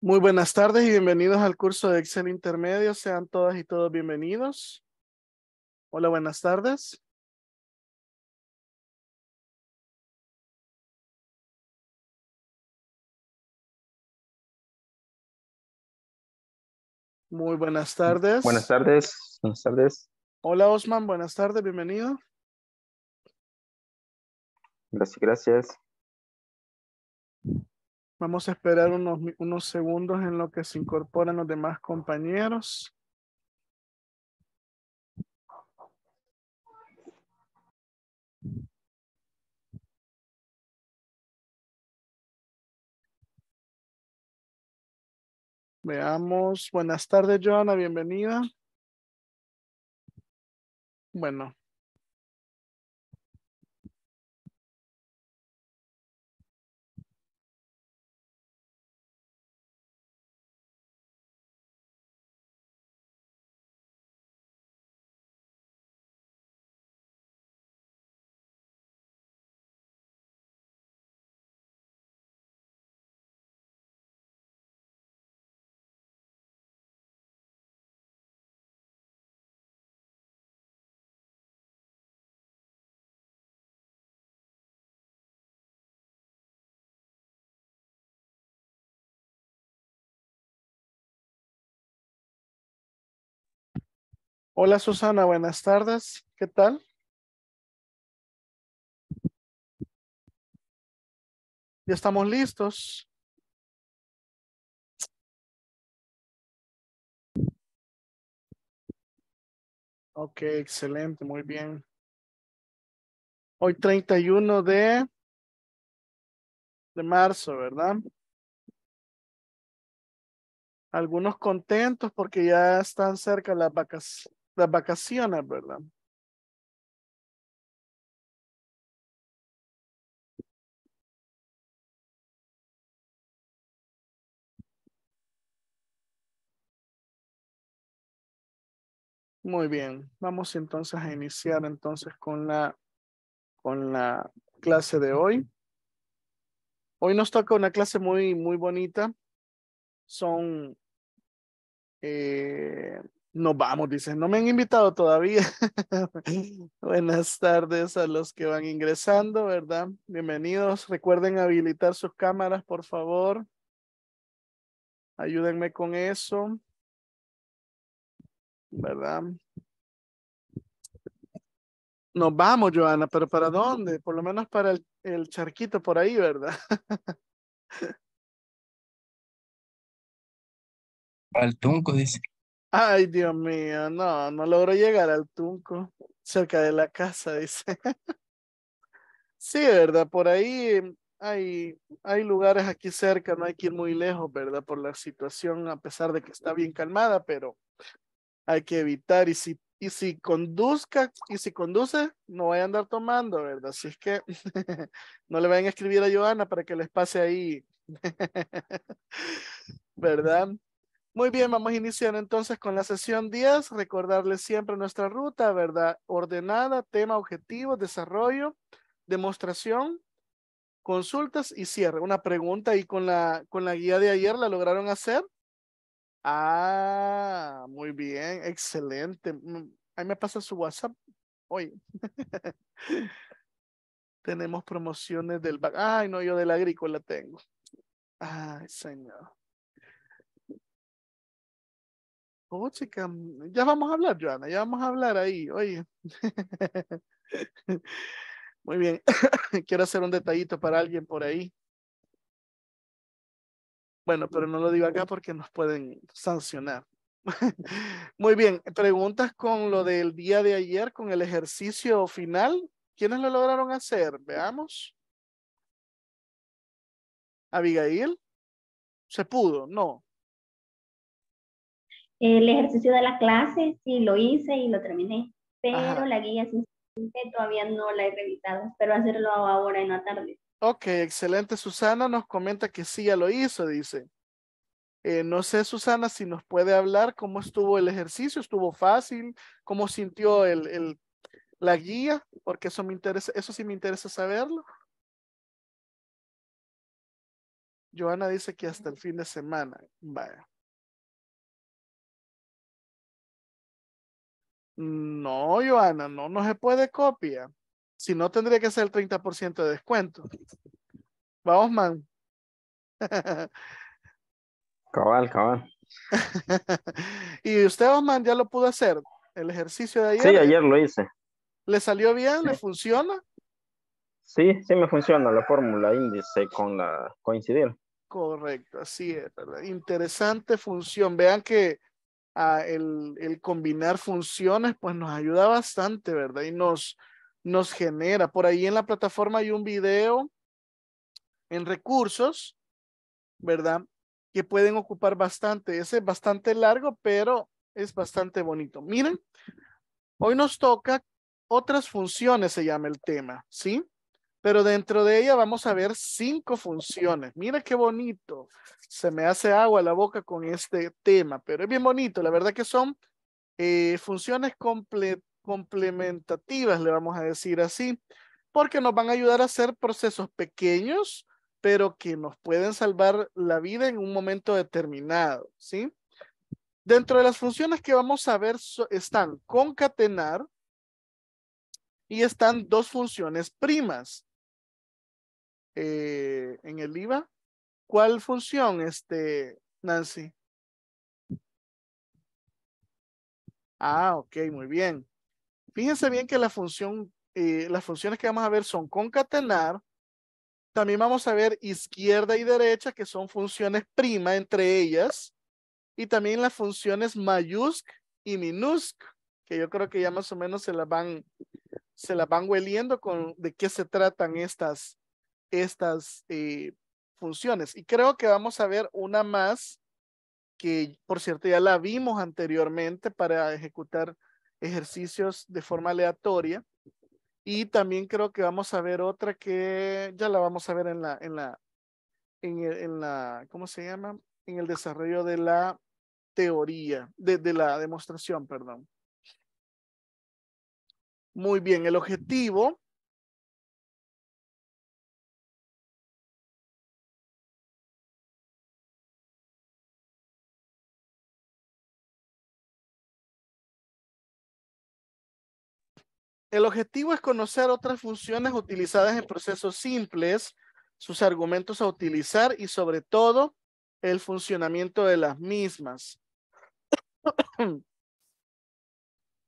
Muy buenas tardes y bienvenidos al curso de Excel Intermedio. Sean todas y todos bienvenidos. Hola, buenas tardes. Muy buenas tardes. Buenas tardes. Buenas tardes. Hola, Osman. Buenas tardes. Bienvenido. Gracias, gracias. Vamos a esperar unos, unos segundos en lo que se incorporan los demás compañeros. Veamos. Buenas tardes, Joana. Bienvenida. Bueno, Hola Susana, buenas tardes. ¿Qué tal? Ya estamos listos. Ok, excelente, muy bien. Hoy 31 de, de marzo, ¿verdad? Algunos contentos porque ya están cerca las vacaciones las vacaciones, ¿verdad? Muy bien, vamos entonces a iniciar entonces con la, con la clase de hoy. Hoy nos toca una clase muy, muy bonita. Son eh, nos vamos, dice. No me han invitado todavía. Buenas tardes a los que van ingresando, ¿verdad? Bienvenidos. Recuerden habilitar sus cámaras, por favor. Ayúdenme con eso. ¿Verdad? Nos vamos, Joana, pero ¿para dónde? Por lo menos para el, charquito por ahí, ¿verdad? Al tunco, dice. Ay, Dios mío, no, no logro llegar al Tunco, cerca de la casa, dice. sí, ¿verdad? Por ahí hay, hay lugares aquí cerca, no hay que ir muy lejos, ¿verdad? Por la situación, a pesar de que está bien calmada, pero hay que evitar y si y si conduzca y si conduce no voy a andar tomando verdad así es que no le vayan a escribir a Joana para que les pase ahí verdad muy bien, vamos a iniciar entonces con la sesión 10. Recordarles siempre nuestra ruta, ¿verdad? Ordenada, tema, objetivo, desarrollo, demostración, consultas y cierre. Una pregunta y con la, con la guía de ayer la lograron hacer. Ah, muy bien, excelente. Mm, ahí me pasa su WhatsApp. Oye. Tenemos promociones del... Ay, no, yo del agrícola tengo. Ay, señor. chica, mm, ya vamos a hablar, Joana, ya vamos a hablar ahí, oye. Muy bien, quiero hacer un detallito para alguien por ahí. Bueno, pero no lo digo acá porque nos pueden sancionar. Muy bien, preguntas con lo del día de ayer, con el ejercicio final. ¿Quiénes lo lograron hacer? Veamos. Abigail. ¿Se pudo? No. El ejercicio de la clase sí lo hice y lo terminé, pero la guía todavía no la he revisado, pero hacerlo ahora en la tarde. Ok, excelente. Susana nos comenta que sí ya lo hizo, dice. Eh, no sé, Susana, si nos puede hablar cómo estuvo el ejercicio, estuvo fácil, cómo sintió el, la guía, porque eso me interesa, eso sí me interesa saberlo. Joana dice que hasta el fin de semana. Vaya. No, Joana, no, no se puede copia. Si no, tendría que ser el 30% de descuento. Vamos, man. Cabal, cabal. y usted, Osman, ya lo pudo hacer. El ejercicio de ayer. Sí, ayer lo hice. ¿Le salió bien? ¿Le funciona? Sí, sí me funciona la fórmula índice con la coincidir. Correcto, así es. ¿verdad? Interesante función. Vean que el, el, combinar funciones, pues nos ayuda bastante, ¿verdad? Y nos, nos genera. Por ahí en la plataforma hay un video en recursos, ¿verdad? Que pueden ocupar bastante. Ese es bastante largo, pero es bastante bonito. Miren, hoy nos toca otras funciones, se llama el tema, ¿sí? pero dentro de ella vamos a ver cinco funciones. Mira qué bonito. Se me hace agua la boca con este tema, pero es bien bonito. La verdad que son eh, funciones complementativas, le vamos a decir así, porque nos van a ayudar a hacer procesos pequeños, pero que nos pueden salvar la vida en un momento determinado, ¿sí? Dentro de las funciones que vamos a ver están concatenar y están dos funciones primas. Eh, en el IVA. ¿Cuál función, este, Nancy? Ah, ok, muy bien. Fíjense bien que la función, eh, las funciones que vamos a ver son concatenar. También vamos a ver izquierda y derecha, que son funciones prima entre ellas. Y también las funciones mayúsc y minúsc, que yo creo que ya más o menos se las van, se la van hueliendo con de qué se tratan estas, estas eh, funciones. Y creo que vamos a ver una más que, por cierto, ya la vimos anteriormente para ejecutar ejercicios de forma aleatoria. Y también creo que vamos a ver otra que ya la vamos a ver en la, en la, en, la, ¿cómo se llama? En el desarrollo de la teoría, de, de la demostración, perdón. Muy bien, el objetivo El objetivo es conocer otras funciones utilizadas en procesos simples, sus argumentos a utilizar y sobre todo el funcionamiento de las mismas.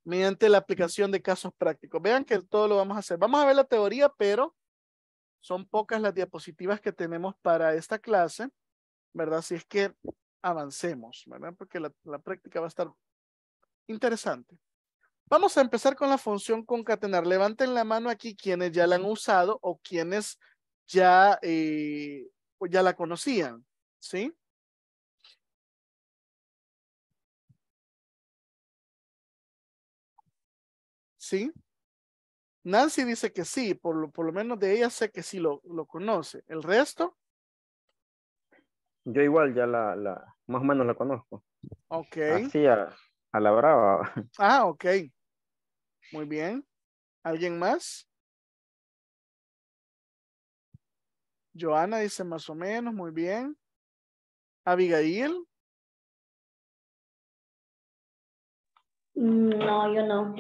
mediante la aplicación de casos prácticos. Vean que todo lo vamos a hacer. Vamos a ver la teoría, pero son pocas las diapositivas que tenemos para esta clase, ¿verdad? Si es que avancemos, ¿verdad? Porque la, la práctica va a estar interesante. Vamos a empezar con la función concatenar. Levanten la mano aquí quienes ya la han usado o quienes ya, eh, ya la conocían, ¿sí? ¿Sí? Nancy dice que sí, por lo, por lo menos de ella sé que sí lo, lo conoce. ¿El resto? Yo igual ya la, la más o menos la conozco. Ok. Así a, a la brava. Ah, ok. Muy bien. ¿Alguien más? Joana dice más o menos, muy bien. Abigail. No, yo no.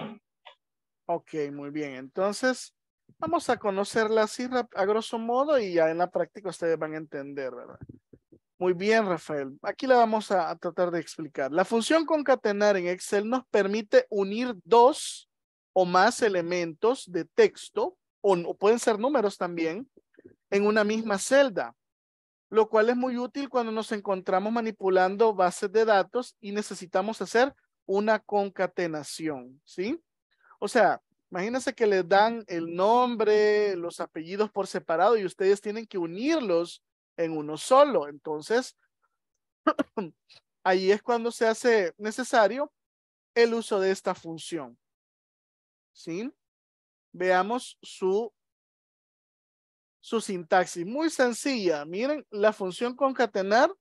Ok, muy bien. Entonces, vamos a conocerla así a grosso modo y ya en la práctica ustedes van a entender, ¿verdad? Muy bien, Rafael. Aquí la vamos a, a tratar de explicar. La función concatenar en Excel nos permite unir dos más elementos de texto, o, pueden ser números también, en una misma celda, lo cual es muy útil cuando nos encontramos manipulando bases de datos y necesitamos hacer una concatenación, ¿sí? O sea, imagínense que les dan el nombre, los apellidos por separado y ustedes tienen que unirlos en uno solo. Entonces, ahí es cuando se hace necesario el uso de esta función. Veamos su, su sintaxis. Muy sencilla. Miren, la función concatenar.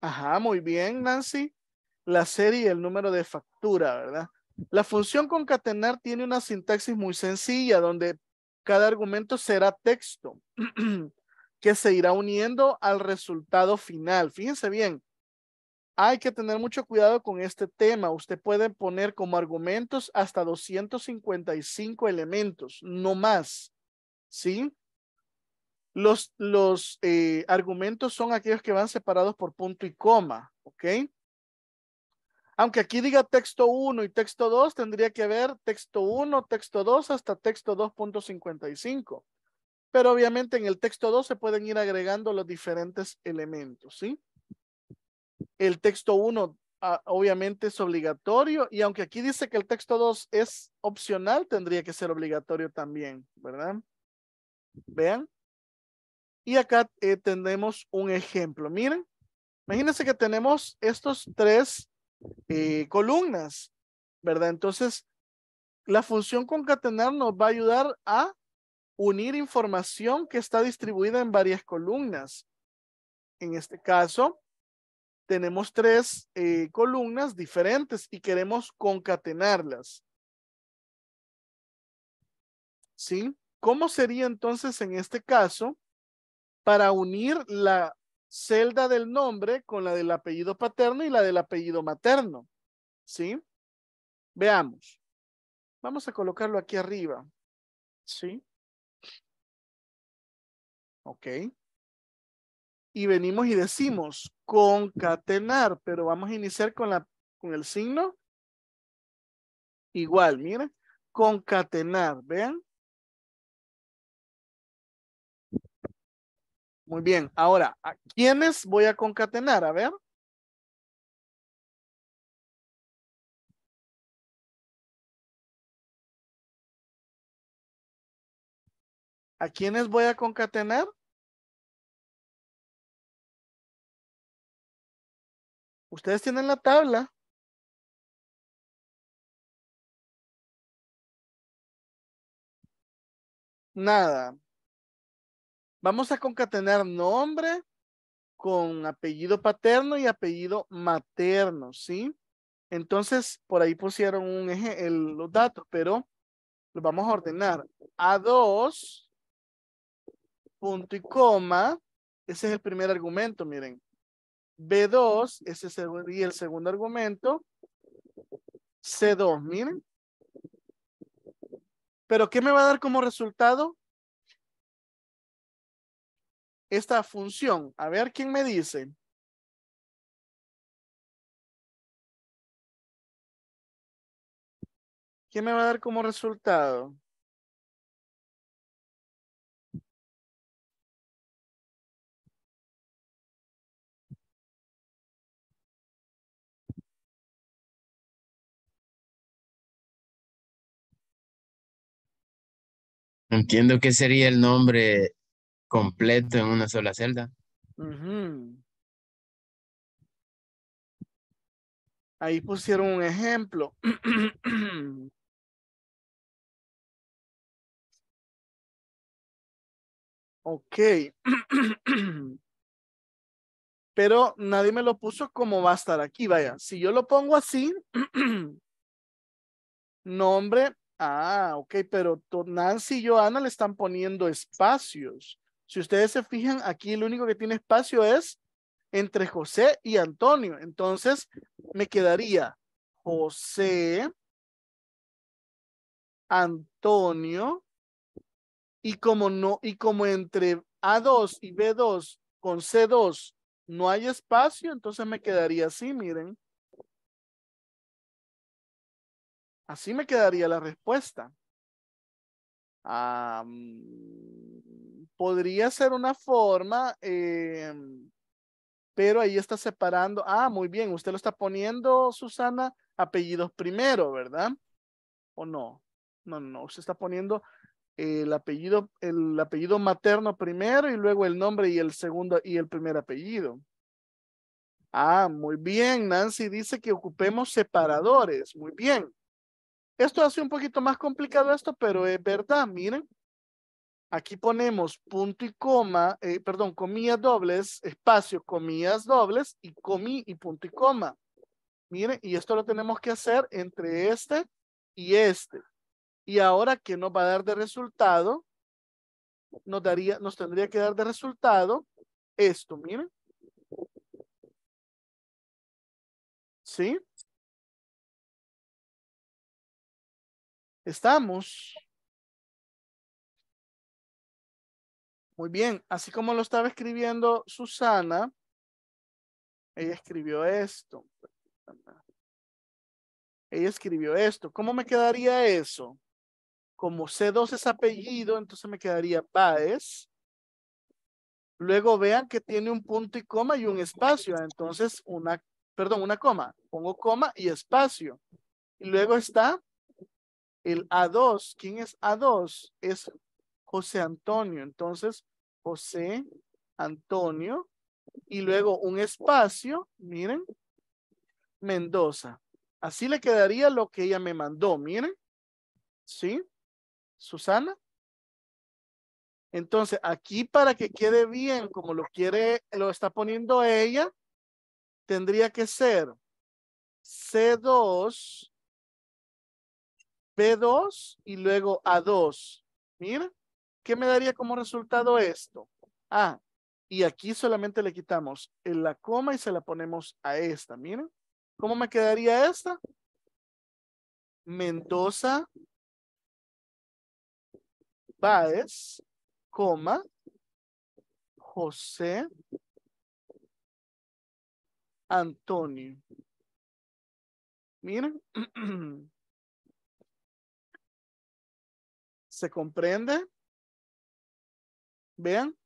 Ajá, muy bien, Nancy. La serie y el número de factura, ¿verdad? La función concatenar tiene una sintaxis muy sencilla, donde cada argumento será texto que se irá uniendo al resultado final. Fíjense bien, hay que tener mucho cuidado con este tema. Usted puede poner como argumentos hasta 255 elementos, no más. ¿Sí? Los, los eh, argumentos son aquellos que van separados por punto y coma, ¿ok? Aunque aquí diga texto 1 y texto 2, tendría que haber texto 1, texto 2 hasta texto 2.55. Pero obviamente en el texto 2 se pueden ir agregando los diferentes elementos, ¿sí? El texto 1 ah, obviamente es obligatorio y aunque aquí dice que el texto 2 es opcional, tendría que ser obligatorio también, ¿verdad? Vean. Y acá eh, tenemos un ejemplo. Miren, imagínense que tenemos estos tres eh, columnas, ¿verdad? Entonces, la función concatenar nos va a ayudar a unir información que está distribuida en varias columnas. En este caso, tenemos tres eh, columnas diferentes y queremos concatenarlas. ¿Sí? ¿Cómo sería entonces en este caso para unir la celda del nombre con la del apellido paterno y la del apellido materno? ¿Sí? Veamos. Vamos a colocarlo aquí arriba. ¿Sí? Ok y venimos y decimos concatenar, pero vamos a iniciar con, la, con el signo. Igual, miren, concatenar, vean. Muy bien, ahora, ¿a quiénes voy a concatenar? A ver. ¿A quiénes voy a concatenar? Ustedes tienen la tabla. Nada. Vamos a concatenar nombre con apellido paterno y apellido materno, ¿sí? Entonces, por ahí pusieron un eje, los datos, pero los vamos a ordenar. A2, punto y coma, ese es el primer argumento, miren. B2, ese y el segundo argumento, C2, miren. ¿Pero qué me va a dar como resultado? Esta función. A ver, ¿quién me dice? ¿Qué me va a dar como resultado? Entiendo que sería el nombre completo en una sola celda. Ahí pusieron un ejemplo. ok. Pero nadie me lo puso como va a estar aquí. Vaya, si yo lo pongo así, nombre Ah, ok, pero Nancy y Joana le están poniendo espacios. Si ustedes se fijan, aquí el único que tiene espacio es entre José y Antonio. Entonces, me quedaría José, Antonio, y como no, y como entre A2 y B2 con C2 no hay espacio, entonces me quedaría así, miren. Así me quedaría la respuesta. Ah, mm, podría ser una forma, eh, pero ahí está separando. Ah, muy bien, usted lo está poniendo, Susana, apellidos primero, ¿verdad? ¿O no? No, no, no, usted está poniendo el apellido, el apellido materno primero y luego el nombre y el segundo y el primer apellido. Ah, muy bien, Nancy dice que ocupemos separadores. Muy bien. Esto hace un poquito más complicado esto, pero es verdad, miren. Aquí ponemos punto y coma, eh, perdón, comillas dobles, espacio, comillas dobles y comi y punto y coma. Miren, y esto lo tenemos que hacer entre este y este. Y ahora, que nos va a dar de resultado? Nos, daría, nos tendría que dar de resultado esto, miren. ¿Sí? Estamos. Muy bien, así como lo estaba escribiendo Susana, ella escribió esto. Ella escribió esto. ¿Cómo me quedaría eso? Como C2 es apellido, entonces me quedaría páez Luego vean que tiene un punto y coma y un espacio. Entonces, una, perdón, una coma. Pongo coma y espacio. Y luego está el A2, ¿quién es A2? Es José Antonio. Entonces, José Antonio y luego un espacio, miren, Mendoza. Así le quedaría lo que ella me mandó, miren. ¿Sí? Susana. Entonces, aquí para que quede bien, como lo quiere, lo está poniendo ella, tendría que ser C2 B2 y luego A2. Mira, ¿qué me daría como resultado esto? Ah, y aquí solamente le quitamos la coma y se la ponemos a esta. Mira, ¿cómo me quedaría esta? Mendoza Baez. coma, José Antonio. Mira. ¿Se comprende? Vean.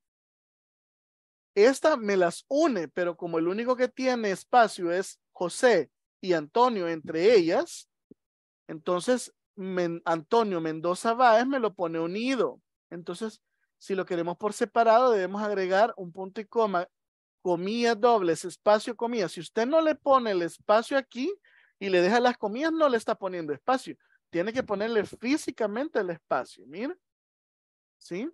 Esta me las une, pero como el único que tiene espacio es José y Antonio entre ellas, entonces Antonio Mendoza Báez me lo pone unido. Entonces, si lo queremos por separado, debemos agregar un punto y coma, comillas dobles, espacio, comillas. Si usted no le pone el espacio aquí y le deja las comillas, no le está poniendo espacio. Tiene que ponerle físicamente el espacio, mira. ¿Sí?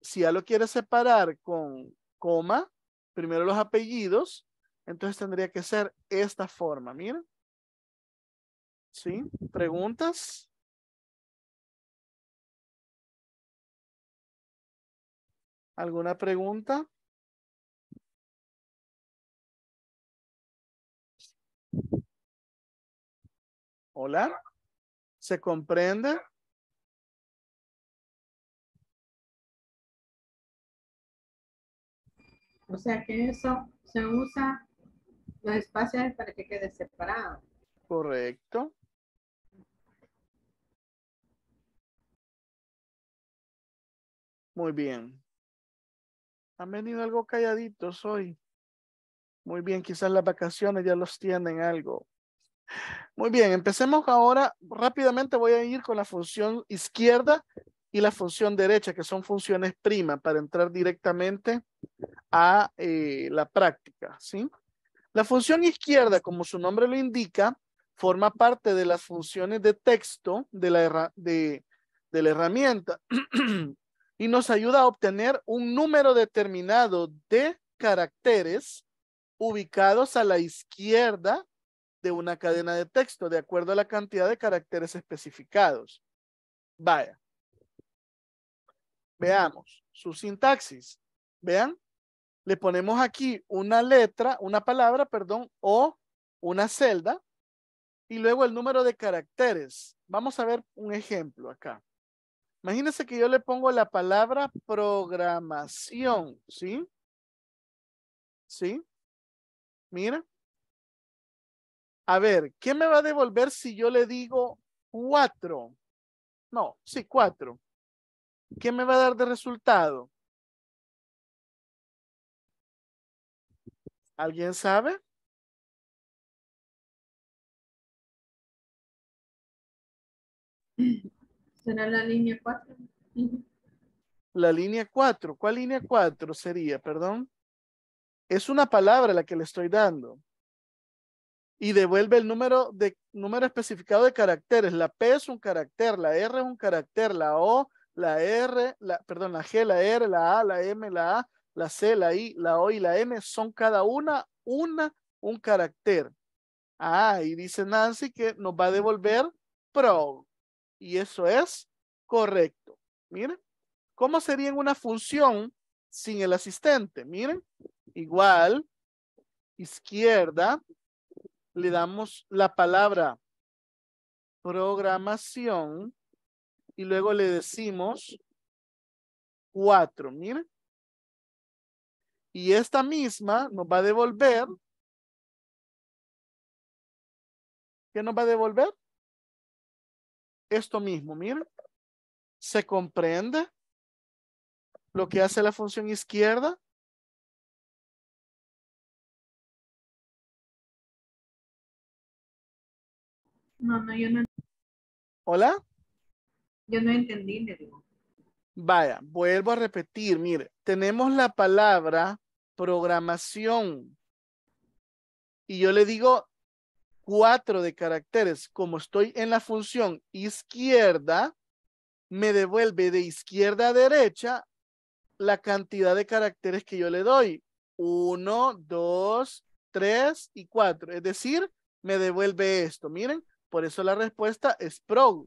Si ya lo quiere separar con coma, primero los apellidos, entonces tendría que ser esta forma, mira. ¿Sí? ¿Preguntas? ¿Alguna pregunta? Hola. ¿Se comprende? O sea que eso se usa los espacios para que quede separado. Correcto. Muy bien. Han venido algo calladitos hoy. Muy bien, quizás las vacaciones ya los tienen algo. Muy bien, empecemos ahora rápidamente. Voy a ir con la función izquierda y la función derecha, que son funciones prima, para entrar directamente a eh, la práctica. ¿sí? La función izquierda, como su nombre lo indica, forma parte de las funciones de texto de la, de la herramienta y nos ayuda a obtener un número determinado de caracteres ubicados a la izquierda de una cadena de texto de acuerdo a la cantidad de caracteres especificados. Vaya. Veamos su sintaxis. Vean, le ponemos aquí una letra, una palabra, perdón, o una celda y luego el número de caracteres. Vamos a ver un ejemplo acá. Imagínense que yo le pongo la palabra programación, ¿sí? ¿Sí? Mira. A ver, ¿qué me va a devolver si yo le digo cuatro? No, sí, cuatro. ¿Qué me va a dar de resultado? ¿Alguien sabe? Será la línea cuatro. La línea cuatro, ¿Cuál línea cuatro sería? Perdón. Es una palabra la que le estoy dando y devuelve el número, de, número especificado de caracteres. La P es un carácter, la R es un carácter, la O, la R, la, perdón, la G, la R, la A, la M, la A, la C, la I, la O y la N son cada una, una, un carácter. Ah, y dice Nancy que nos va a devolver pro. Y eso es correcto. Miren, ¿cómo sería en una función sin el asistente? Miren, igual, izquierda, le damos la palabra programación y luego le decimos cuatro, miren. Y esta misma nos va a devolver. ¿Qué nos va a devolver? Esto mismo, miren. ¿Se comprende lo que hace la función izquierda? No, no, yo no. ¿Hola? Yo no entendí, le digo. Vaya, vuelvo a repetir, mire, tenemos la palabra programación. Y yo le digo cuatro de caracteres. Como estoy en la función izquierda, me devuelve de izquierda a derecha la cantidad de caracteres que yo le doy. Uno, dos, tres y cuatro. Es decir, me devuelve esto. Miren, por eso la respuesta es pro.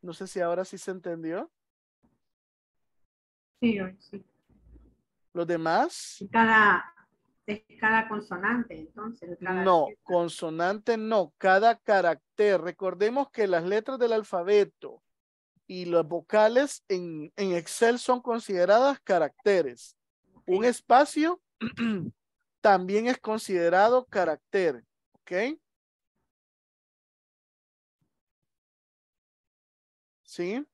No sé si ahora sí se entendió. Sí, sí. ¿Los demás? Cada, cada consonante, entonces. no, consonante no, cada carácter. Recordemos que las letras del alfabeto y los vocales en, en Excel son consideradas caracteres. Un espacio también es considerado carácter, ¿ok? ¿Sí?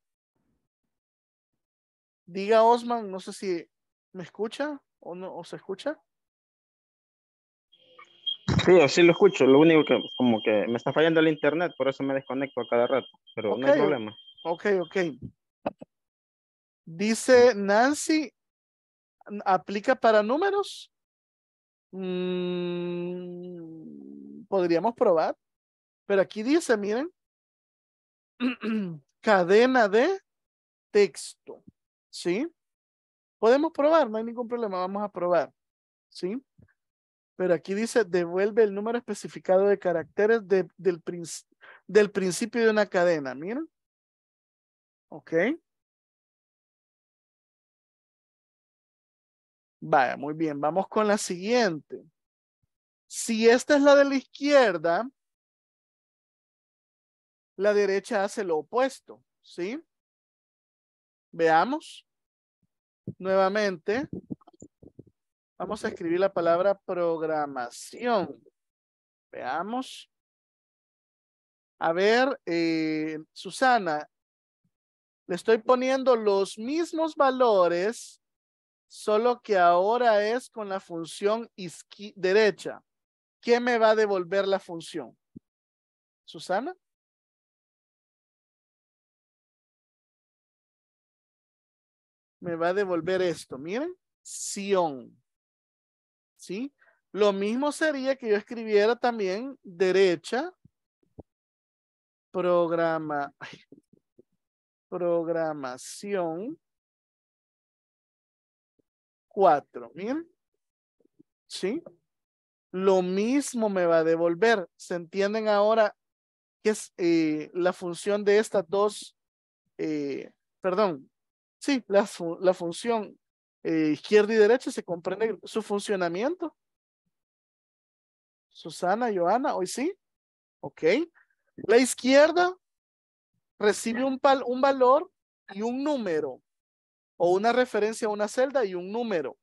Diga Osman, no sé si me escucha o no o se escucha. Sí, sí lo escucho. Lo único que como que me está fallando el internet, por eso me desconecto a cada rato, pero no hay problema. Ok, ok. Dice Nancy, ¿aplica para números? Mm, podríamos probar. Pero aquí dice, miren, cadena de texto. ¿Sí? Podemos probar, no hay ningún problema, vamos a probar. ¿Sí? Pero aquí dice, devuelve el número especificado de caracteres del, del principio de una cadena. Miren. Ok. Vaya, muy bien, vamos con la siguiente. Si esta es la de la izquierda, la derecha hace lo opuesto, ¿sí? Veamos. Nuevamente, vamos a escribir la palabra programación. Veamos. A ver, eh, Susana, le estoy poniendo los mismos valores solo que ahora es con la función derecha. ¿Qué me va a devolver la función? ¿Susana? Me va a devolver esto, miren, Sion. ¿Sí? Lo mismo sería que yo escribiera también derecha, programa, programación cuatro, ¿bien? ¿Sí? Lo mismo me va a devolver. ¿Se entienden ahora qué es eh, la función de estas dos? Eh, perdón, sí, la, la función eh, izquierda y derecha se comprende su funcionamiento. Susana, Joana, hoy sí. Ok. La izquierda recibe un, un valor y un número o una referencia a una celda y un número.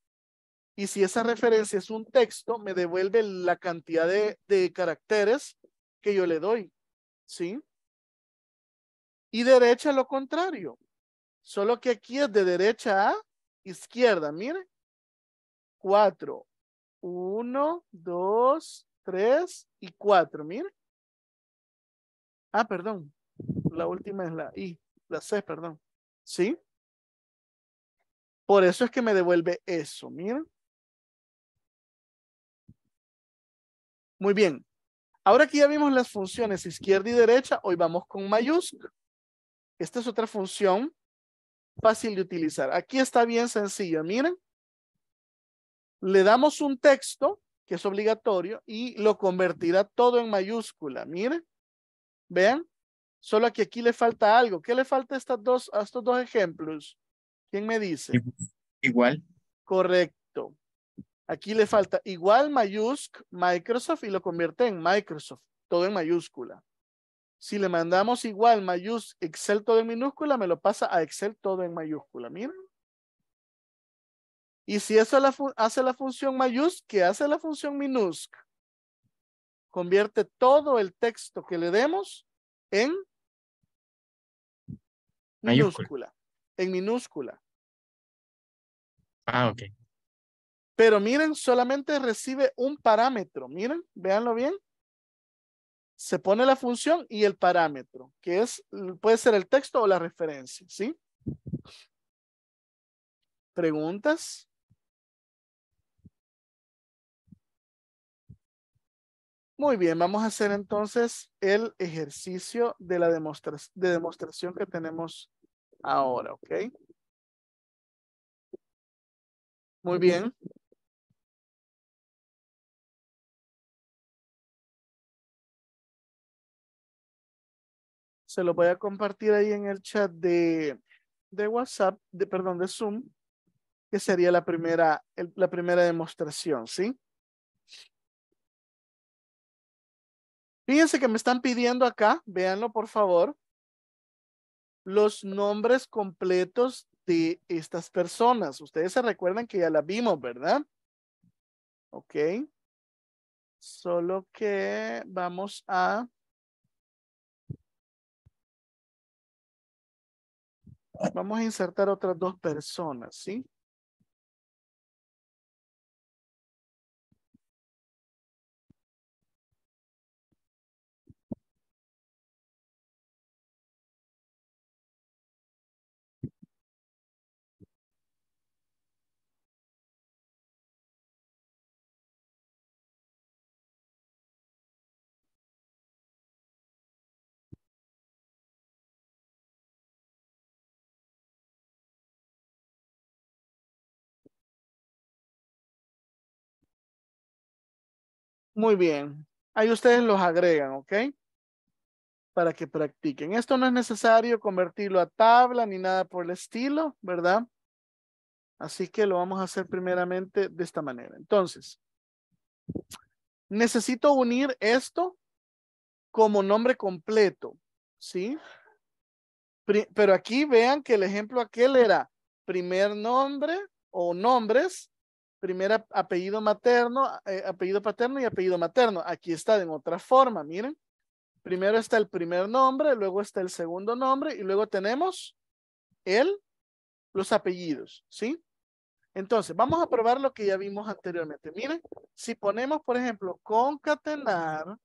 Y si esa referencia es un texto, me devuelve la cantidad de, caracteres que yo le doy. ¿Sí? Y derecha lo contrario. Solo que aquí es de derecha a izquierda. Mire. Cuatro. Uno, dos, tres y cuatro, Mire. Ah, perdón. La última es la I, la C, perdón. ¿Sí? Por eso es que me devuelve eso, mira. Muy bien. Ahora que ya vimos las funciones izquierda y derecha, hoy vamos con mayúscula. Esta es otra función fácil de utilizar. Aquí está bien sencillo, miren. Le damos un texto, que es obligatorio, y lo convertirá todo en mayúscula, miren. Vean, solo que aquí le falta algo. ¿Qué le falta a, estas dos, a estos dos ejemplos? ¿Quién me dice? Igual. Correcto. Aquí le falta igual mayúscula Microsoft y lo convierte en Microsoft, todo en mayúscula. Si le mandamos igual mayúscula, Excel todo en minúscula, me lo pasa a Excel todo en mayúscula. Miren. Y si eso hace la función mayúscula, que hace la función minúscula? convierte todo el texto que le demos en mayúscula en minúscula. Ah, ok. Pero miren, solamente recibe un parámetro. Miren, véanlo bien. Se pone la función y el parámetro, que es, puede ser el texto o la referencia, ¿sí? ¿Preguntas? Muy bien, vamos a hacer entonces el ejercicio de la de demostración que tenemos ahora, ¿ok? Muy bien. Se lo voy a compartir ahí en el chat de, de WhatsApp, de, perdón, de Zoom, que sería la primera, la primera demostración, ¿sí? Fíjense que me están pidiendo acá, véanlo por favor los nombres completos de estas personas. Ustedes se recuerdan que ya la vimos, ¿verdad? Ok. Solo que vamos a... Vamos a insertar otras dos personas, ¿sí? Muy bien. Ahí ustedes los agregan, ¿ok? Para que practiquen. Esto no es necesario convertirlo a tabla ni nada por el estilo, ¿verdad? Así que lo vamos a hacer primeramente de esta manera. Entonces, necesito unir esto como nombre completo, ¿sí? Pero aquí vean que el ejemplo aquel era primer nombre o nombres primer apellido materno, eh, apellido paterno y apellido materno. Aquí está de otra forma, miren. Primero está el primer nombre, luego está el segundo nombre y luego tenemos el, los apellidos, ¿sí? Entonces, vamos a probar lo que ya vimos anteriormente. Miren, si ponemos, por ejemplo, concatenar,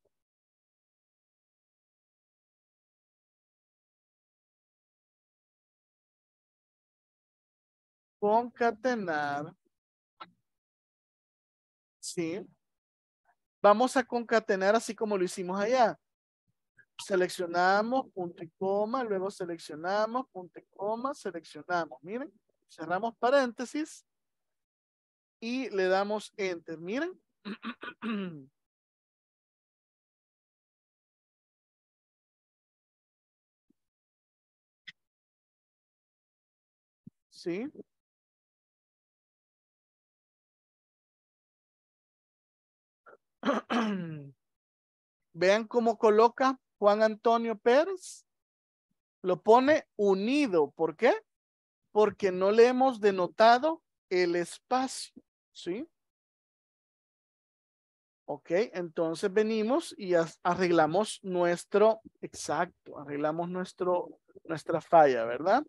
concatenar ¿sí? Vamos a concatenar así como lo hicimos allá. Seleccionamos, punto y coma, luego seleccionamos, punto y coma, seleccionamos. Miren, cerramos paréntesis y le damos enter. Miren. ¿Sí? Vean cómo coloca Juan Antonio Pérez. Lo pone unido. ¿Por qué? Porque no le hemos denotado el espacio. ¿Sí? Ok, entonces venimos y arreglamos nuestro, exacto, arreglamos nuestro, nuestra falla, ¿verdad?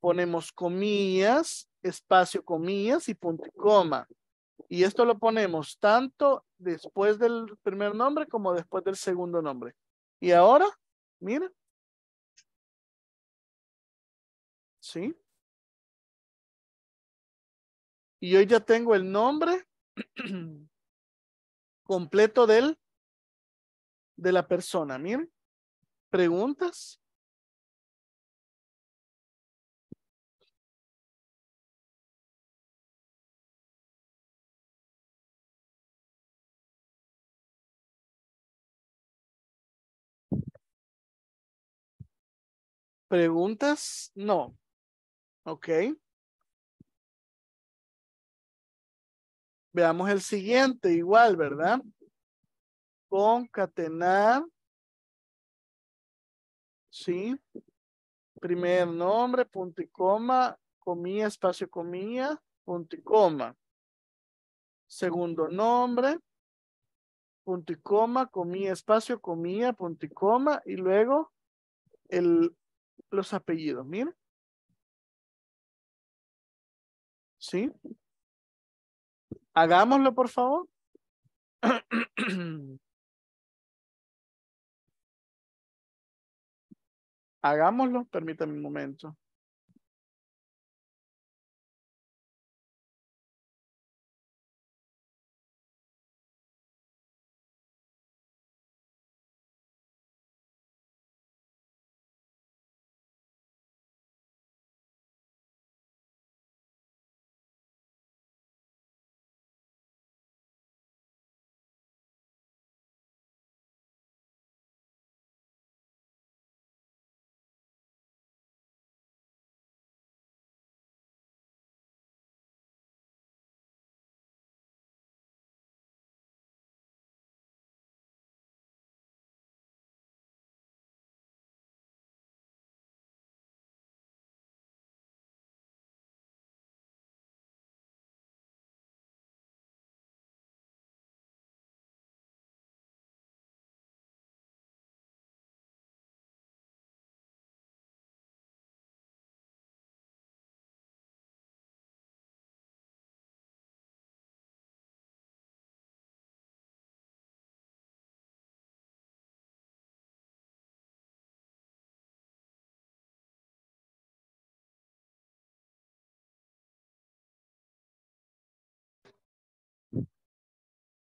Ponemos comillas, espacio comillas y punto y coma. Y esto lo ponemos tanto después del primer nombre como después del segundo nombre. Y ahora, mira. ¿Sí? Y hoy ya tengo el nombre completo del, de la persona. Miren, preguntas. ¿Preguntas? No. Ok. Veamos el siguiente, igual, ¿verdad? Concatenar. Sí. Primer nombre, punto y coma, comía, espacio, comía, punto y coma. Segundo nombre, punto y coma, comía, espacio, comía, punto y coma, y luego el los apellidos, miren. ¿Sí? Hagámoslo, por favor. Hagámoslo, permítame un momento.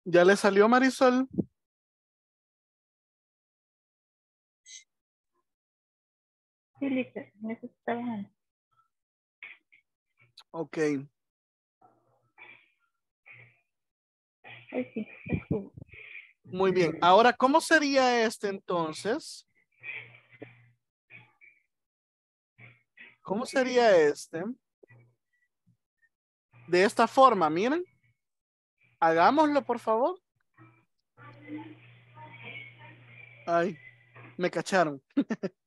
¿Ya le salió Marisol? Sí, listo. Ok. Muy bien. Ahora, ¿cómo sería este entonces? ¿Cómo sería este? De esta forma, miren. Hagámoslo, por favor. Ay, me cacharon.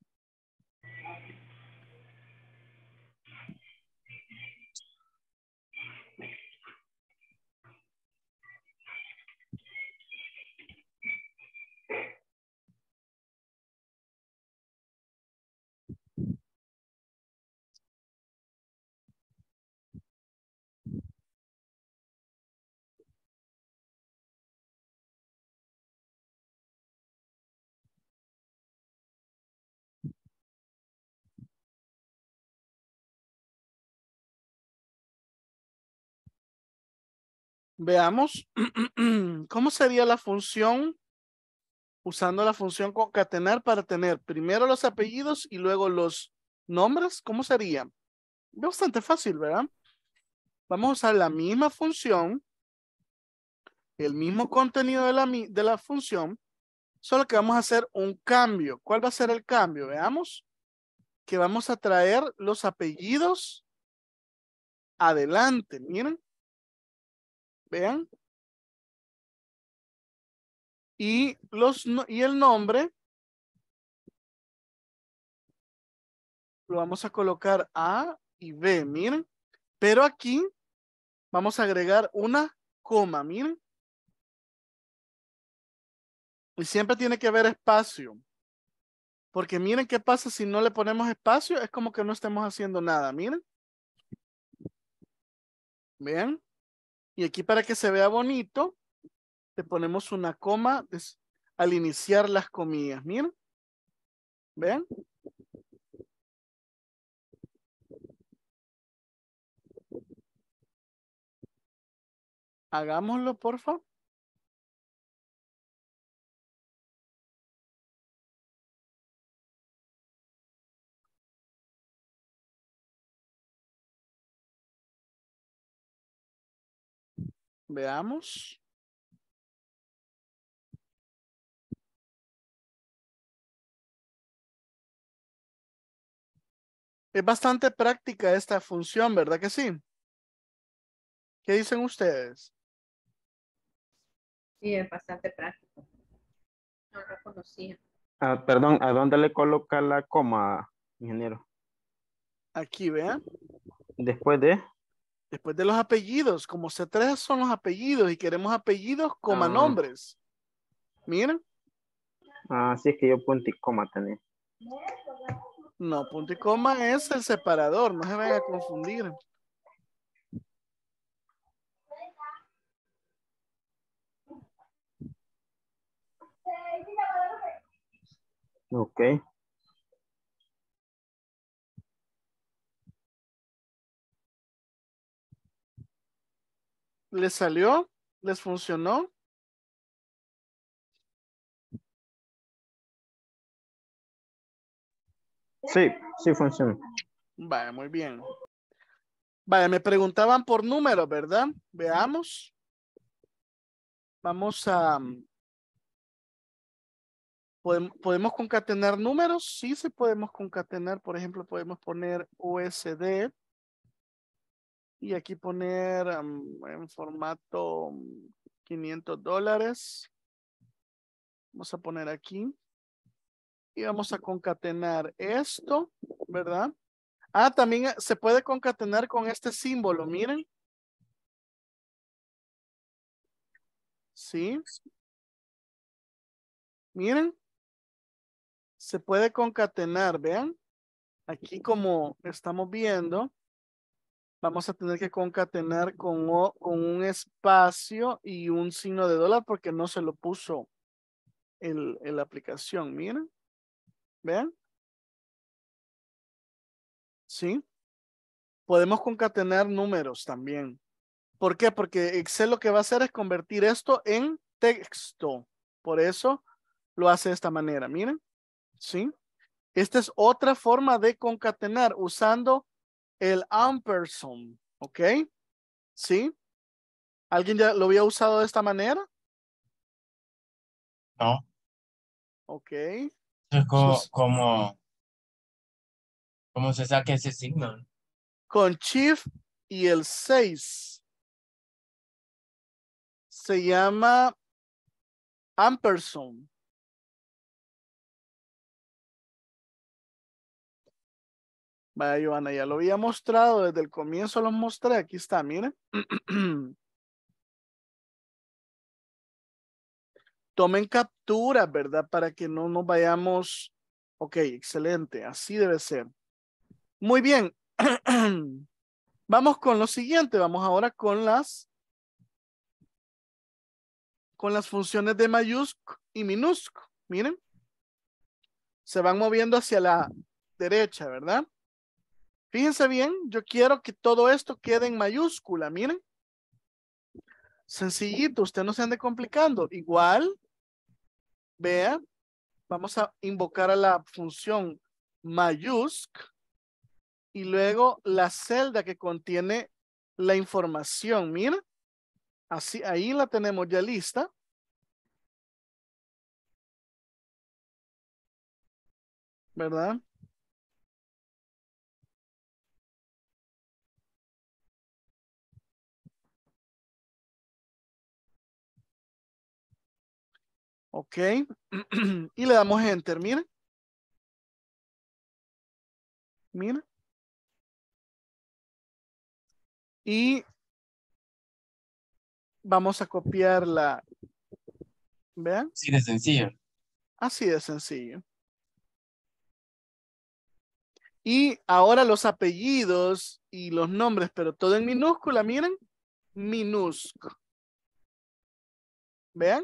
Veamos cómo sería la función usando la función concatenar para tener primero los apellidos y luego los nombres. ¿Cómo sería? Bastante fácil, ¿verdad? Vamos a usar la misma función, el mismo contenido de la, de la función, solo que vamos a hacer un cambio. ¿Cuál va a ser el cambio? Veamos que vamos a traer los apellidos adelante. Miren, Vean. Y, los, y el nombre lo vamos a colocar A y B, miren. Pero aquí vamos a agregar una coma, miren. Y siempre tiene que haber espacio. Porque miren qué pasa si no le ponemos espacio, es como que no estemos haciendo nada, miren. Bien. Y aquí para que se vea bonito, le ponemos una coma al iniciar las comillas. Miren. ¿Ven? Hagámoslo, por favor. Veamos. Es bastante práctica esta función, ¿verdad que sí? ¿Qué dicen ustedes? Sí, es bastante práctico. No lo conocía. Ah, perdón, ¿a dónde le coloca la coma, ingeniero? Aquí, vean. Después de... Después de los apellidos, como C3 son los apellidos y queremos apellidos, coma ah. nombres. Mira. Ah, es que yo punto y coma tenía. No, punto y coma es el separador, no se vaya a confundir. Ok. ¿Les salió? ¿Les funcionó? Sí, sí funcionó. Vaya, muy bien. Vaya, me preguntaban por números, ¿verdad? Veamos. Vamos a... Mm, ¿Podemos concatenar números? Sí, se sí podemos concatenar. Por ejemplo, podemos poner USD y aquí poner en formato 500 mm, dólares. Vamos a poner aquí. Y vamos a concatenar esto, ¿verdad? Ah, también eh, se puede concatenar con este símbolo, miren. Sí. Miren. Se puede concatenar, vean. Aquí como estamos viendo, vamos a tener que concatenar con, un espacio y un signo de dólar porque no se lo puso en la aplicación. Miren, vean. ¿Sí? Podemos concatenar números también. ¿Por qué? Porque Excel lo que va a hacer es convertir esto en texto. Por eso lo hace de esta manera. Miren, ¿sí? Esta es otra forma de concatenar usando el ampersand, ¿ok? ¿Sí? ¿Alguien ya lo había usado de esta manera? No. Ok. Es como, como, se saca ese signo. Con Chief y el 6. Se llama ampersand. Vaya, Giovanna, ya lo había mostrado desde el comienzo, los mostré. Aquí está, miren. Tomen captura, ¿verdad? Para que no nos vayamos. Ok, excelente. Así debe ser. Muy bien. Vamos con lo siguiente. Vamos ahora con las con las funciones de mayúsculo y minúsculo. Miren. Se van moviendo hacia la derecha, ¿verdad? Fíjense bien, yo quiero que todo esto quede en mayúscula, miren. Sencillito, usted no se ande complicando. Igual, vea, vamos a invocar a la función mayusc y luego la celda que contiene la información, mira. Así, ahí la tenemos ya lista. ¿Verdad? Ok. y le damos enter, miren. Miren. Y vamos a copiar la... ¿Vean? Así de sencillo. Así de sencillo. Y ahora los apellidos y los nombres, pero todo en minúscula, miren. Minúscula. ¿Vean?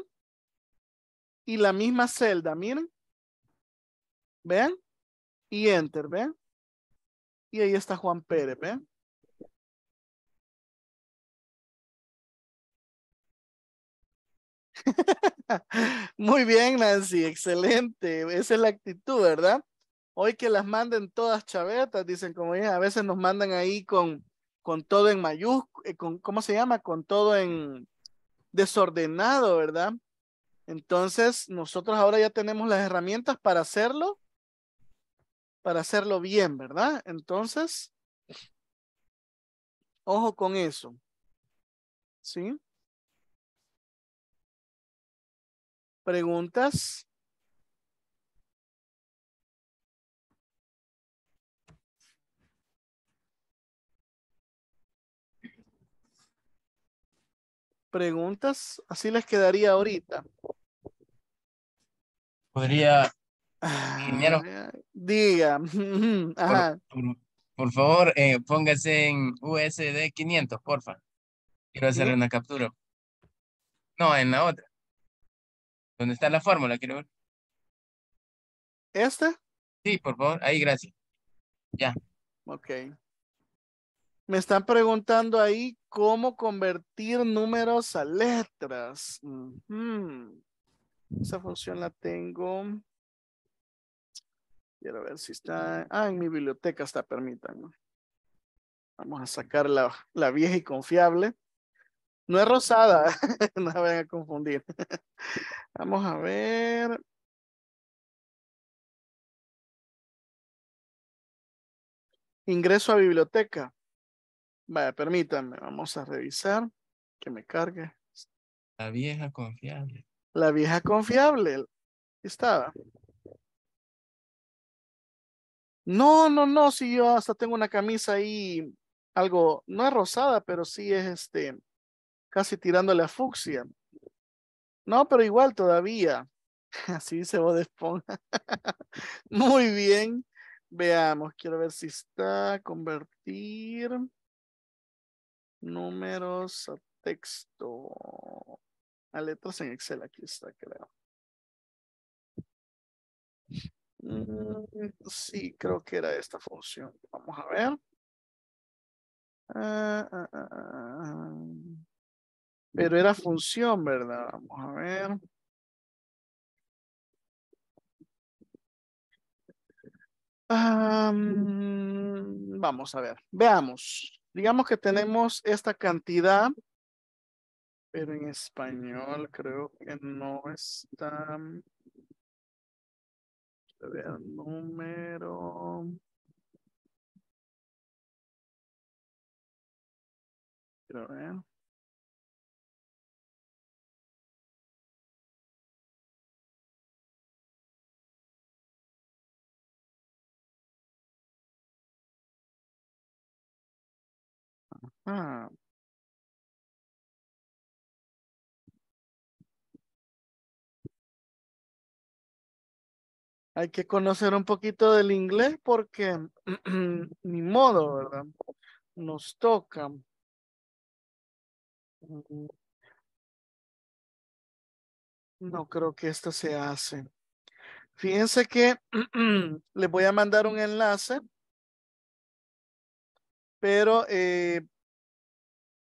y la misma celda, miren. ven Y enter, ven Y ahí está Juan Pérez, ven Muy bien, Nancy, excelente. Esa es la actitud, ¿verdad? Hoy que las manden todas chavetas, dicen como a veces nos mandan ahí con, con todo en mayúscula, eh, ¿cómo se llama? Con todo en desordenado, ¿verdad? Entonces, nosotros ahora ya tenemos las herramientas para hacerlo, para hacerlo bien, ¿verdad? Entonces, ojo con eso. ¿Sí? ¿Preguntas? preguntas, así les quedaría ahorita. Podría, ingeniero. Ah, diga. Por, favor, eh, póngase en USD 500, porfa. Quiero hacer una captura. No, en la otra. ¿Dónde está la fórmula? Quiero ver. ¿Esta? Sí, por favor. Ahí, gracias. Ya. Ok. Me están preguntando ahí cómo convertir números a letras. Mm. Mm. Esa función la tengo. Quiero ver si está. Ah, en mi biblioteca está, permítanme. Vamos a sacar la, la vieja y confiable. No es rosada, no me vayan a confundir. Vamos a ver. Ingreso a biblioteca. Vaya, permítanme, vamos a revisar que me cargue. La vieja confiable. La vieja confiable. Estaba. No, no, no, si yo hasta tengo una camisa ahí, algo, no es rosada, pero sí es este, casi tirándole a fucsia. No, pero igual todavía. Así se va de esponja. Muy bien. Veamos, quiero ver si está convertir. Números a texto. A ah, letras en Excel, aquí está, creo. Mm, sí, creo que era esta función. Vamos a ver. Ah, ah, Pero era función, ¿verdad? Vamos a ver. Mm, vamos a ver. Veamos. Digamos que tenemos esta cantidad, pero en español creo que no está. El número. Ah. Hay que conocer un poquito del inglés porque ni modo, ¿verdad? Nos toca. Mm. No creo que esto se hace. Fíjense que les voy a mandar un enlace, pero eh,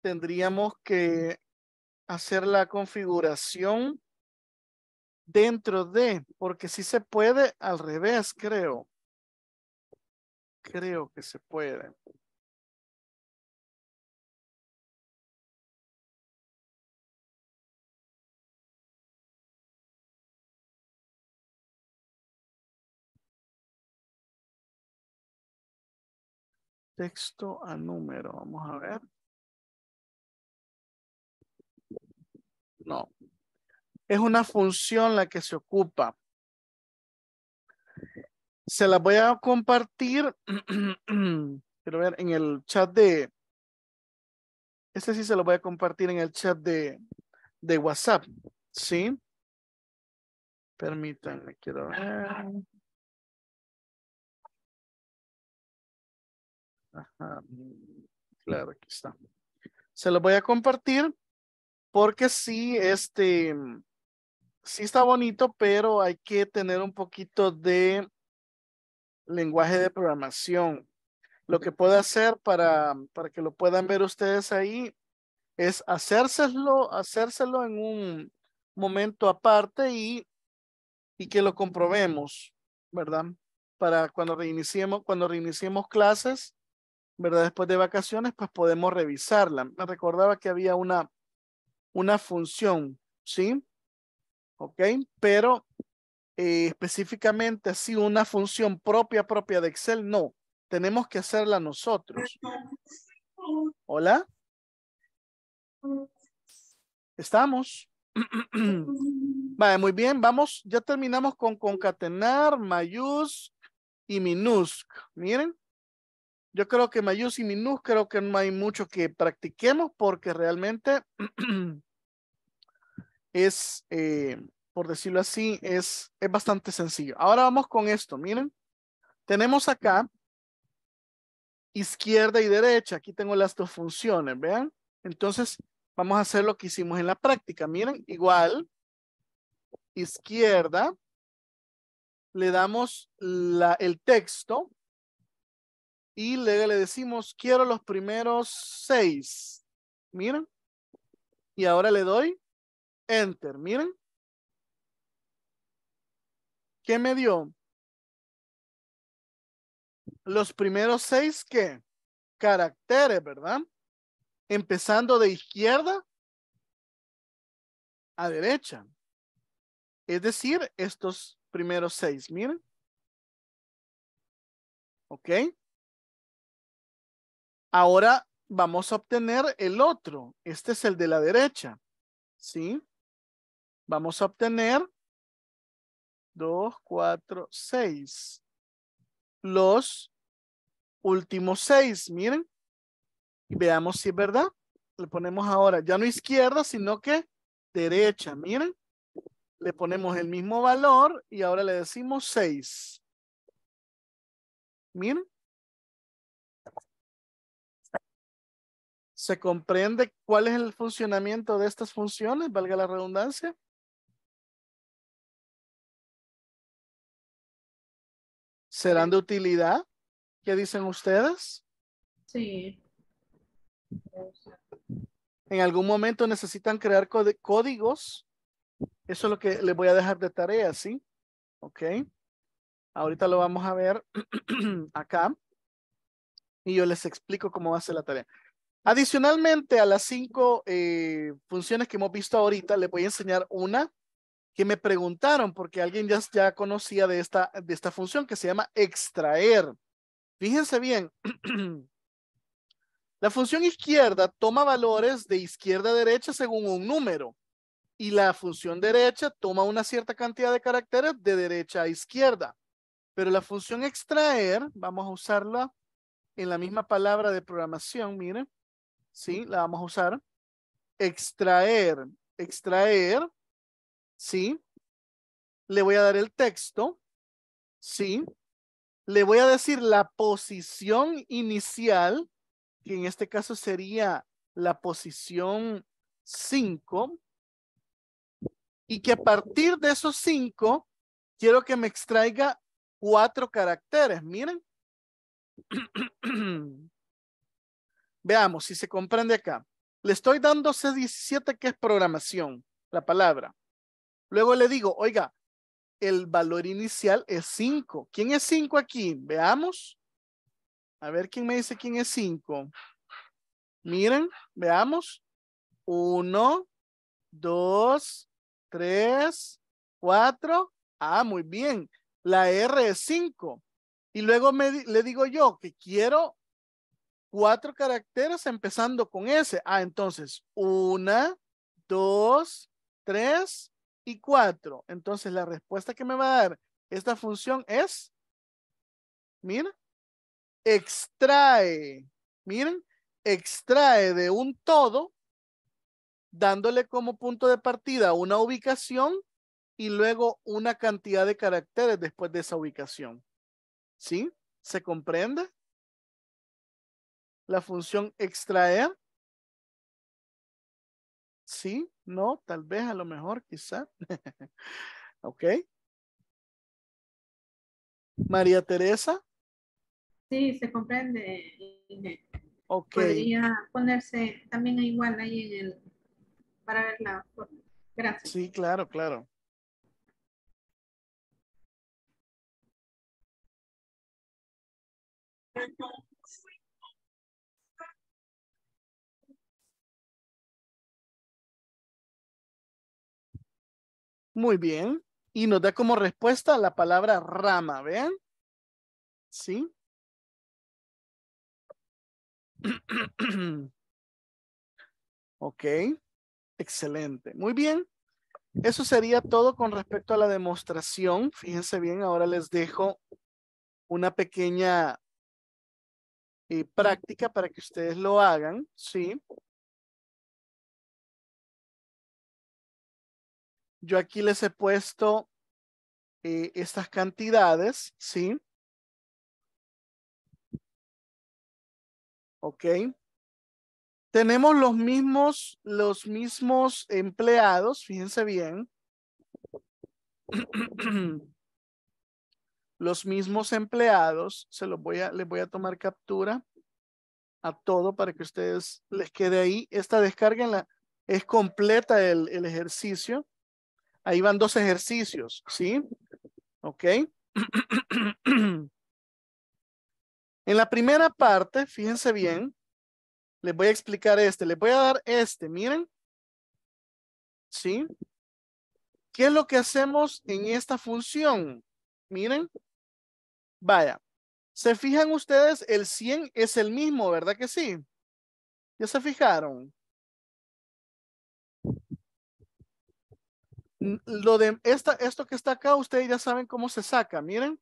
tendríamos que hacer la configuración dentro de, porque si se puede al revés, creo. Creo que se puede. Texto a número, vamos a ver. No. Es una función la que se ocupa. Se la voy a compartir. Quiero ver en el chat de. Este sí se lo voy a compartir en el chat de, de WhatsApp. ¿Sí? Permítanme, quiero ver. Claro, aquí está. Se lo voy a compartir porque sí, este, mm, sí está bonito, pero hay que tener un poquito de lenguaje de programación. Lo que puedo hacer para, mm, para que lo puedan ver ustedes ahí es hacérselo, hacérselo en un momento aparte y, y que lo comprobemos, ¿verdad? Para cuando reiniciemos, cuando reiniciemos clases, ¿verdad? Después de vacaciones, pues podemos revisarla. Me recordaba que había una, una función, ¿sí? ¿Ok? Pero eh, específicamente así una función propia, propia de Excel, no. Tenemos que hacerla nosotros. ¿Hola? ¿Estamos? vale, muy bien, vamos, ya terminamos con concatenar, mayús y minúscula Miren, yo creo que mayús y minúscula creo que no hay mucho que practiquemos porque realmente es, eh, por decirlo así, es, es bastante sencillo. Ahora vamos con esto, miren. Tenemos acá izquierda y derecha. Aquí tengo las dos funciones, vean. Entonces, vamos a hacer lo que hicimos en la práctica. Miren, igual, izquierda, le damos la, el texto y le, le decimos, quiero los primeros seis. Miren. Y ahora le doy Enter, miren. ¿Qué me dio? Los primeros seis, ¿qué? Caracteres, ¿verdad? Empezando de izquierda a derecha. Es decir, estos primeros seis, miren. ¿Ok? Ahora vamos a obtener el otro. Este es el de la derecha. ¿Sí? Vamos a obtener 2, 4, 6. Los últimos 6, miren. Veamos si es verdad. Le ponemos ahora, ya no izquierda, sino que derecha, miren. Le ponemos el mismo valor y ahora le decimos 6. Miren. ¿Se comprende cuál es el funcionamiento de estas funciones, valga la redundancia? ¿Serán de utilidad? ¿Qué dicen ustedes? Sí. En algún momento necesitan crear códigos. Eso es lo que les voy a dejar de tarea, ¿sí? Ok. Ahorita lo vamos a ver acá. Y yo les explico cómo va a ser la tarea. Adicionalmente a las cinco eh, funciones que hemos visto ahorita, les voy a enseñar una que me preguntaron porque alguien ya, conocía de esta, de esta función que se llama extraer. Fíjense bien, la función izquierda toma valores de izquierda a derecha según un número y la función derecha toma una cierta cantidad de caracteres de derecha a izquierda. Pero la función extraer, vamos a usarla en la misma palabra de programación, miren. Sí, la vamos a usar. Extraer. Extraer Sí. Le voy a dar el texto. Sí. Le voy a decir la posición inicial, que en este caso sería la posición 5. Y que a partir de esos 5, quiero que me extraiga cuatro caracteres. Miren. Veamos si se comprende acá. Le estoy dando C17 que es programación, la palabra. Luego le digo, oiga, el valor inicial es 5. ¿Quién es 5 aquí? Veamos. A ver quién me dice quién es 5. Miren, veamos. 1, 2, 3, 4. Ah, muy bien. La R es 5. Y luego le digo yo que quiero cuatro caracteres empezando con S. Ah, entonces, 1, 2, 3, y cuatro, Entonces la respuesta que me va a dar esta función es, mira, extrae, miren, extrae de un todo, dándole como punto de partida una ubicación y luego una cantidad de caracteres después de esa ubicación. ¿Sí? ¿Se comprende? La función extrae sí, no, tal vez, a lo mejor, quizá. ok. María Teresa. Sí, se comprende. Eh, ok. Podría ponerse también igual ahí en el, para verla. Gracias. Sí, claro, claro. Muy bien. Y nos da como respuesta la palabra rama, ¿vean? ¿Sí? ok. Excelente. Muy bien. Eso sería todo con respecto a la demostración. Fíjense bien, ahora les dejo una pequeña eh, práctica para que ustedes lo hagan, ¿sí? sí Yo aquí les he puesto eh, estas cantidades, ¿sí? Ok. Tenemos los mismos, los mismos empleados, fíjense bien. los mismos empleados, se los voy a, les voy a tomar captura a todo para que ustedes les quede ahí. Esta descarga en la, es completa el ejercicio. Ahí van dos ejercicios, ¿sí? ¿Ok? en la primera parte, fíjense bien, les voy a explicar este. Les voy a dar este, miren. ¿Sí? ¿Qué es lo que hacemos en esta función? Miren. Vaya. ¿Se fijan ustedes? El 100 es el mismo, ¿verdad que sí? ¿Ya se fijaron? Lo de esta, esto que está acá, ustedes ya saben cómo se saca. Miren,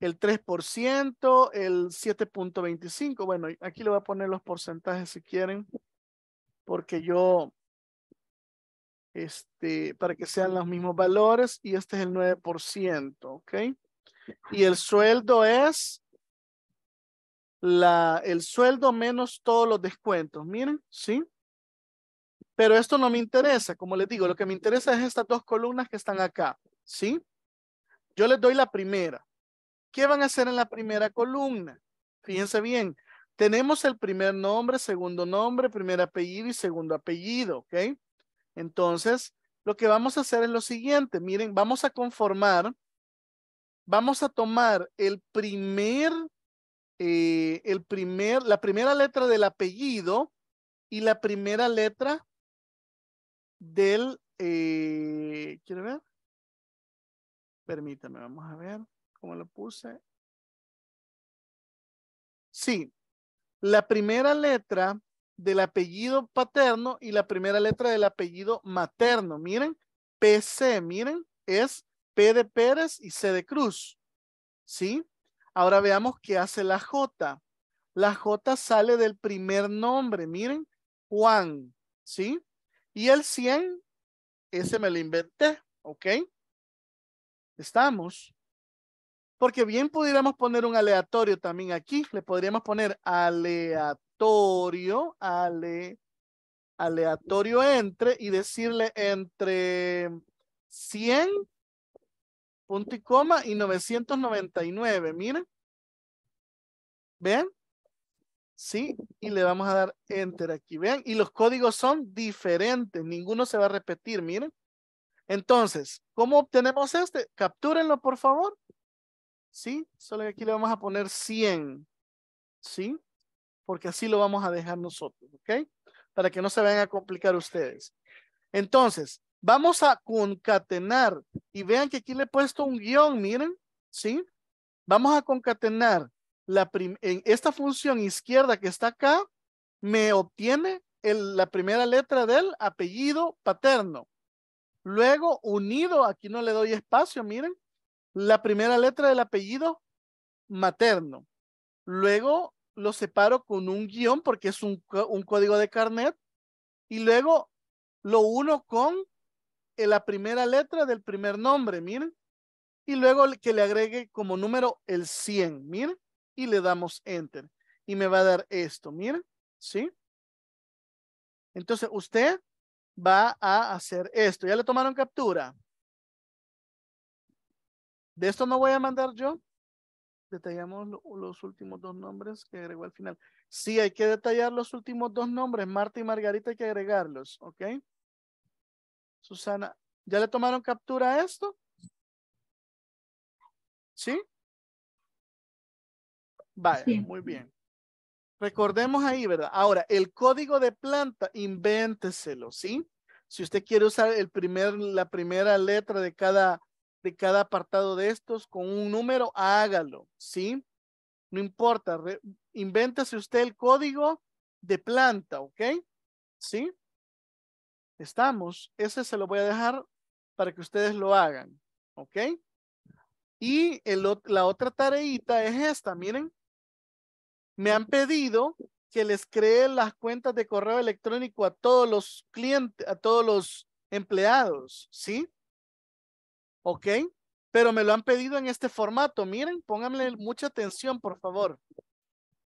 el 3%, el 7.25. Bueno, aquí le voy a poner los porcentajes si quieren, porque yo, este, para que sean los mismos valores, y este es el 9%, ¿ok? Y el sueldo es la, el sueldo menos todos los descuentos. Miren, ¿sí? Pero esto no me interesa, como les digo, lo que me interesa es estas dos columnas que están acá, ¿sí? Yo les doy la primera. ¿Qué van a hacer en la primera columna? Fíjense bien, tenemos el primer nombre, segundo nombre, primer apellido y segundo apellido, ¿ok? Entonces, lo que vamos a hacer es lo siguiente, miren, vamos a conformar, vamos a tomar el primer, eh, el primer, la primera letra del apellido y la primera letra del, eh, ver? Permítame, vamos a ver cómo lo puse. Sí, la primera letra del apellido paterno y la primera letra del apellido materno. Miren, PC, miren, es P de Pérez y C de Cruz. ¿Sí? Ahora veamos qué hace la J. La J sale del primer nombre, miren, Juan. ¿Sí? Y el 100, ese me lo inventé, ¿ok? Estamos. Porque bien pudiéramos poner un aleatorio también aquí. Le podríamos poner aleatorio, ale, aleatorio entre y decirle entre 100, punto y coma, y 999. Miren. ¿Ven? ¿sí? Y le vamos a dar enter aquí, vean, y los códigos son diferentes, ninguno se va a repetir, miren. Entonces, ¿cómo obtenemos este? Captúrenlo, por favor. ¿Sí? Solo que aquí le vamos a poner 100, ¿sí? Porque así lo vamos a dejar nosotros, ¿ok? Para que no se vayan a complicar ustedes. Entonces, vamos a concatenar y vean que aquí le he puesto un guión, miren, ¿sí? Vamos a concatenar en esta función izquierda que está acá, me obtiene la primera letra del apellido paterno. Luego, unido, aquí no le doy espacio, miren, la primera letra del apellido materno. Luego lo separo con un guión porque es un, un código de carnet. Y luego lo uno con eh, la primera letra del primer nombre, miren. Y luego que le agregue como número el 100, miren y le damos enter. Y me va a dar esto, mira ¿sí? Entonces usted va a hacer esto. ¿Ya le tomaron captura? De esto no voy a mandar yo. Detallamos los últimos dos nombres que agregó al final. Sí, hay que detallar los últimos dos nombres. Marta y Margarita hay que agregarlos, ¿ok? Susana, ¿ya le tomaron captura a esto? ¿Sí? Vaya, muy bien. Recordemos ahí, ¿verdad? Ahora, el código de planta, invénteselo, ¿sí? Si usted quiere usar el primer, la primera letra de cada, de cada apartado de estos con un número, hágalo, ¿sí? No importa, invéntese usted el código de planta, ¿ok? ¿Sí? Estamos. Ese se lo voy a dejar para que ustedes lo hagan, ¿ok? Y el, la otra tareita es esta, miren me han pedido que les cree las cuentas de correo electrónico a todos los clientes, a todos los empleados, ¿sí? ¿Ok? Pero me lo han pedido en este formato. Miren, pónganle mucha atención, por favor.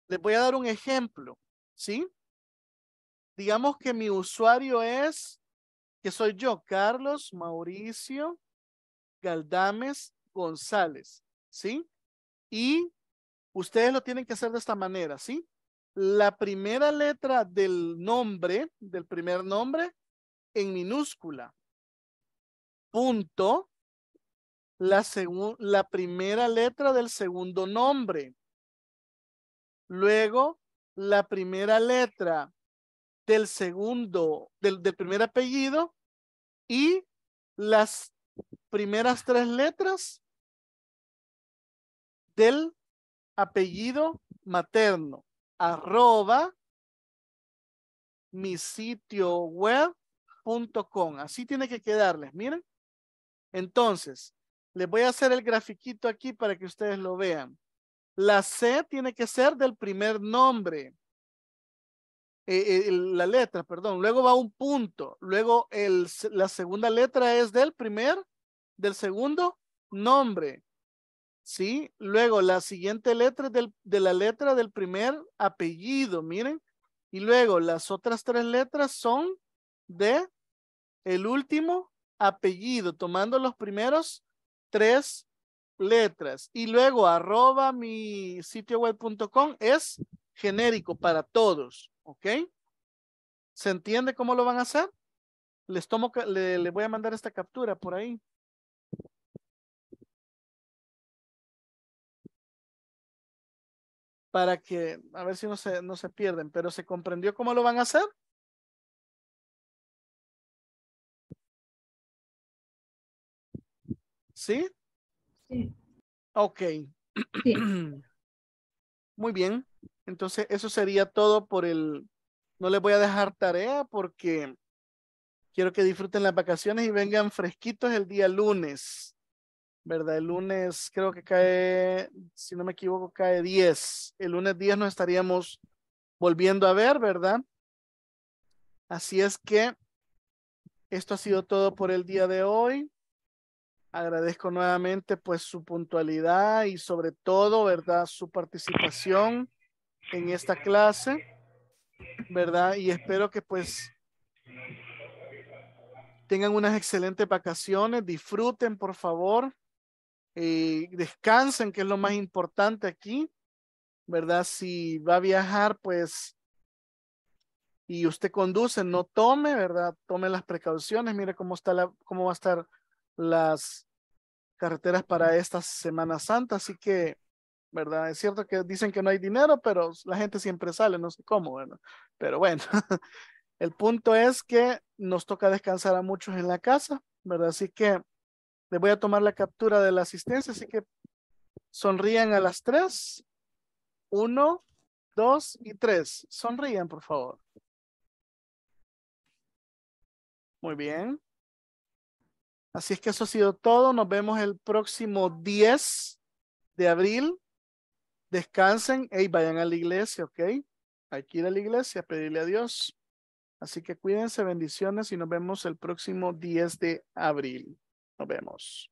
Les voy a dar un ejemplo, ¿sí? Digamos que mi usuario es, que soy yo, Carlos Mauricio Galdames González, ¿sí? Y Ustedes lo tienen que hacer de esta manera, ¿sí? La primera letra del nombre, del primer nombre, en minúscula. Punto. La, la primera letra del segundo nombre. Luego, la primera letra del segundo, del, del primer apellido y las primeras tres letras del apellido materno, arroba mi sitio com Así tiene que quedarles, miren. Entonces, les voy a hacer el grafiquito aquí para que ustedes lo vean. La C tiene que ser del primer nombre. Eh, eh, la letra, perdón. Luego va un punto. Luego el, la segunda letra es del primer, del segundo nombre. ¿sí? Luego la siguiente letra del, de la letra del primer apellido, miren. Y luego las otras tres letras son de el último apellido, tomando los primeros tres letras. Y luego arroba mi sitio web.com es genérico para todos, ¿ok? ¿Se entiende cómo lo van a hacer? Les, tomo, le voy a mandar esta captura por ahí. para que, a ver si no se, no se pierden, pero ¿se comprendió cómo lo van a hacer? ¿Sí? Sí. Ok. Muy bien. Entonces, eso sería todo por el... No les voy a dejar tarea porque quiero que disfruten las vacaciones y vengan fresquitos el día lunes. ¿verdad? El lunes creo que cae, si no me equivoco, cae 10. El lunes 10 nos estaríamos volviendo a ver, ¿verdad? Así es que esto ha sido todo por el día de hoy. Agradezco nuevamente pues su puntualidad y sobre todo, ¿verdad? Su participación en esta clase, ¿verdad? Y espero que pues tengan unas excelentes vacaciones, disfruten por favor, eh, descansen, que es lo más importante aquí, ¿verdad? Si va a viajar, pues, y usted conduce, no tome, ¿verdad? Tome las precauciones, mire cómo, está la, cómo va a estar las carreteras para esta Semana Santa, así que, ¿verdad? Es cierto que dicen que no hay dinero, pero la gente siempre sale, no sé cómo, ¿verdad? Pero bueno, el punto es que nos toca descansar a muchos en la casa, ¿verdad? Así que les voy a tomar la captura de la asistencia, así que sonrían a las tres. Uno, dos y tres. Sonrían, por favor. Muy bien. Así es que eso ha sido todo. Nos vemos el próximo 10 de abril. Descansen y vayan a la iglesia, ¿ok? Hay que ir a la iglesia, pedirle a Dios. Así que cuídense, bendiciones y nos vemos el próximo 10 de abril. Nos vemos.